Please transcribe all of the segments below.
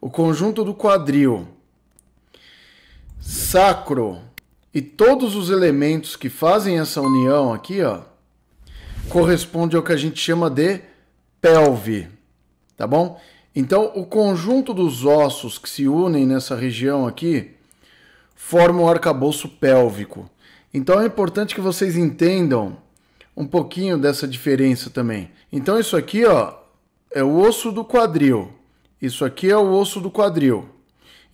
o conjunto do quadril, sacro e todos os elementos que fazem essa união aqui, ó, corresponde ao que a gente chama de pelve, tá bom? Então, o conjunto dos ossos que se unem nessa região aqui forma o arcabouço pélvico. Então, é importante que vocês entendam um pouquinho dessa diferença também. Então, isso aqui, ó, é o osso do quadril. Isso aqui é o osso do quadril.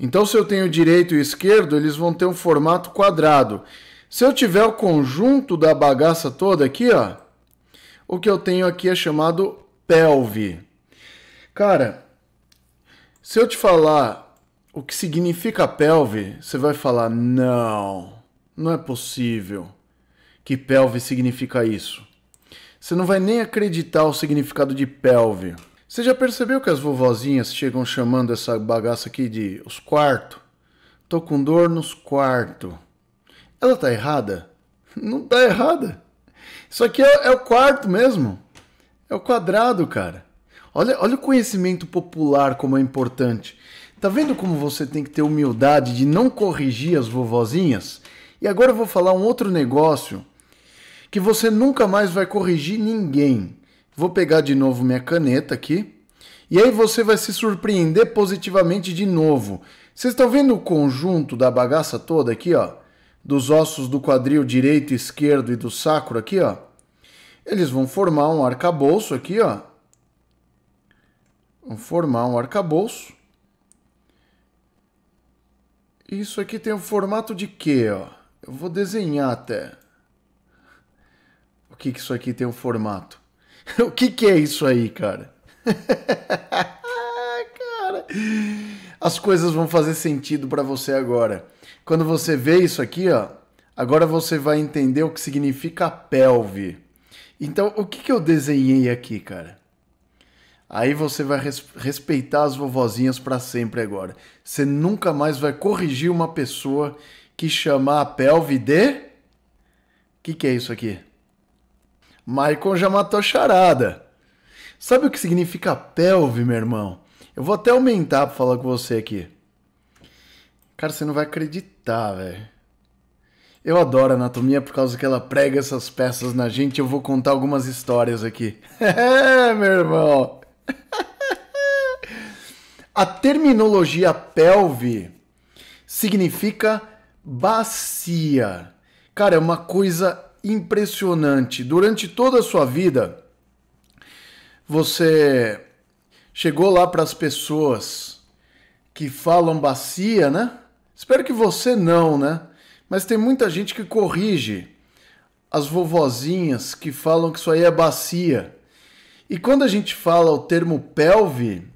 Então, se eu tenho direito e esquerdo, eles vão ter um formato quadrado. Se eu tiver o conjunto da bagaça toda aqui, ó, o que eu tenho aqui é chamado pelve. Cara, se eu te falar o que significa pelve, você vai falar: não, não é possível que pelve significa isso. Você não vai nem acreditar o significado de pelve. Você já percebeu que as vovozinhas chegam chamando essa bagaça aqui de os quartos? Tô com dor nos quartos. Ela tá errada? Não tá errada. Isso aqui é, é, o quarto mesmo. É o quadrado, cara. Olha, olha o conhecimento popular como é importante. Tá vendo como você tem que ter humildade de não corrigir as vovozinhas? E agora eu vou falar um outro negócio que você nunca mais vai corrigir ninguém. Vou pegar de novo minha caneta aqui. E aí você vai se surpreender positivamente de novo. Vocês estão vendo o conjunto da bagaça toda aqui, ó? Dos ossos do quadril direito, esquerdo e do sacro aqui, ó. Eles vão formar um arcabouço aqui, ó. Vão formar um arcabouço. Isso aqui tem o um formato de quê, ó? Eu vou desenhar até. O que, que isso aqui tem o um formato? O que, que é isso aí, cara? Ah, cara, as coisas vão fazer sentido para você agora. Quando você vê isso aqui, ó, agora você vai entender o que significa pelve. Então, o que, que eu desenhei aqui, cara? Aí você vai res respeitar as vovozinhas para sempre agora. Você nunca mais vai corrigir uma pessoa que chamar a pelve de. O que, que é isso aqui? Maicon já matou a charada. Sabe o que significa pelve, meu irmão? Eu vou até aumentar pra falar com você aqui. Cara, você não vai acreditar, velho. Eu adoro anatomia por causa que ela prega essas peças na gente. Eu vou contar algumas histórias aqui. É, meu irmão. A terminologia pelve significa bacia. Cara, é uma coisa impressionante. Durante toda a sua vida, você chegou lá para as pessoas que falam bacia, né? Espero que você não, né? Mas tem muita gente que corrige as vovozinhas que falam que isso aí é bacia. E quando a gente fala o termo pelve,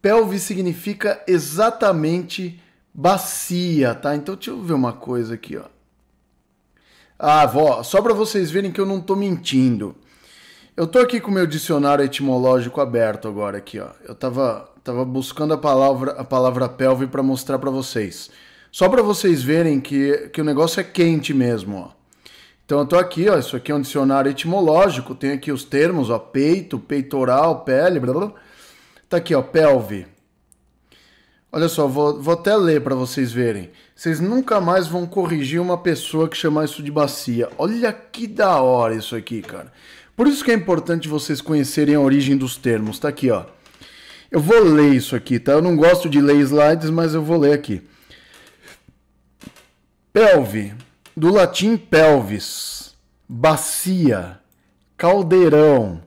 pelve significa exatamente bacia, tá? Então deixa eu ver uma coisa aqui, ó. Ah, vó, só para vocês verem que eu não tô mentindo. Eu tô aqui com o meu dicionário etimológico aberto agora aqui, ó. Eu tava, tava buscando a palavra a palavra pelve para mostrar para vocês. Só para vocês verem que, que o negócio é quente mesmo, ó. Então eu tô aqui, ó, isso aqui é um dicionário etimológico, tem aqui os termos, ó, peito, peitoral, pele, blá blá. Tá aqui, ó, pelve. Olha só, vou, vou até ler para vocês verem. Vocês nunca mais vão corrigir uma pessoa que chamar isso de bacia. Olha que da hora isso aqui, cara. Por isso que é importante vocês conhecerem a origem dos termos. Tá aqui, ó. Eu vou ler isso aqui, tá? Eu não gosto de ler slides, mas eu vou ler aqui. Pelve, do latim pelvis, bacia, caldeirão.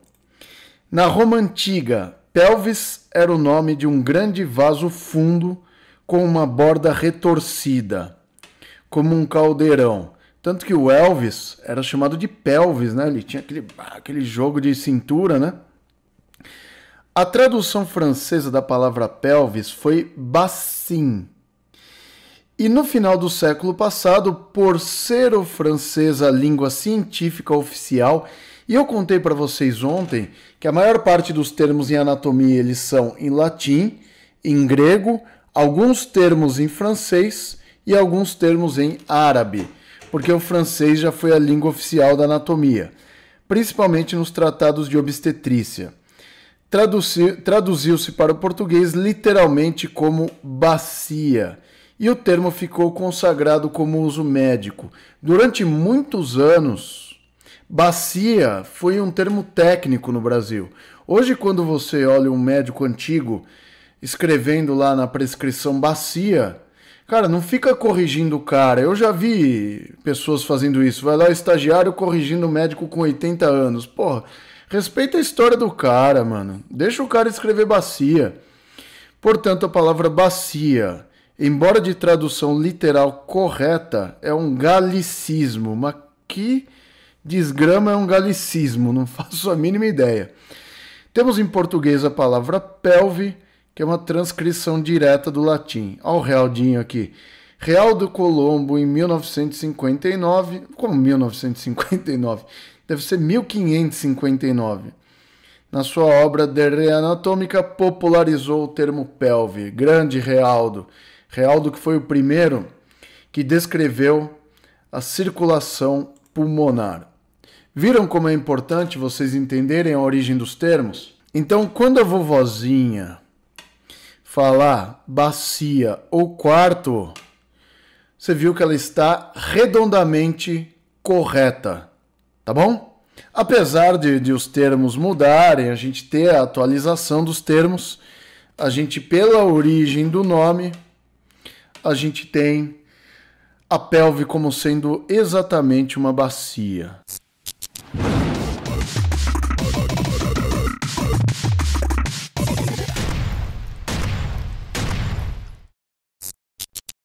Na Roma antiga, pelvis era o nome de um grande vaso fundo com uma borda retorcida, como um caldeirão. Tanto que o Elvis era chamado de pelvis, né? Ele tinha aquele, ah, aquele jogo de cintura, né? A tradução francesa da palavra pelvis foi bassin. E no final do século passado, por ser o francês a língua científica oficial e eu contei para vocês ontem que a maior parte dos termos em anatomia eles são em latim, em grego, alguns termos em francês e alguns termos em árabe, porque o francês já foi a língua oficial da anatomia, principalmente nos tratados de obstetrícia. Traduziu-se para o português literalmente como bacia e o termo ficou consagrado como uso médico. Durante muitos anos, Bacia foi um termo técnico no Brasil. Hoje, quando você olha um médico antigo escrevendo lá na prescrição bacia, cara, não fica corrigindo o cara. Eu já vi pessoas fazendo isso. Vai lá o estagiário corrigindo o médico com 80 anos. Porra, respeita a história do cara, mano. Deixa o cara escrever bacia. Portanto, a palavra bacia embora de tradução literal correta, é um galicismo. Mas que Desgrama é um galicismo, não faço a mínima ideia. Temos em português a palavra pelve, que é uma transcrição direta do latim. Olha o Realdinho aqui. Real do Colombo em 1959. Como 1959? Deve ser 1559. Na sua obra De Re Anatômica, popularizou o termo pelve. Grande Realdo. Realdo, que foi o primeiro que descreveu a circulação pulmonar. Viram como é importante vocês entenderem a origem dos termos? Então, quando a vovozinha falar bacia ou quarto, você viu que ela está redondamente correta, tá bom? Apesar de, de os termos mudarem, a gente ter a atualização dos termos, a gente, pela origem do nome, a gente tem a pelve como sendo exatamente uma bacia.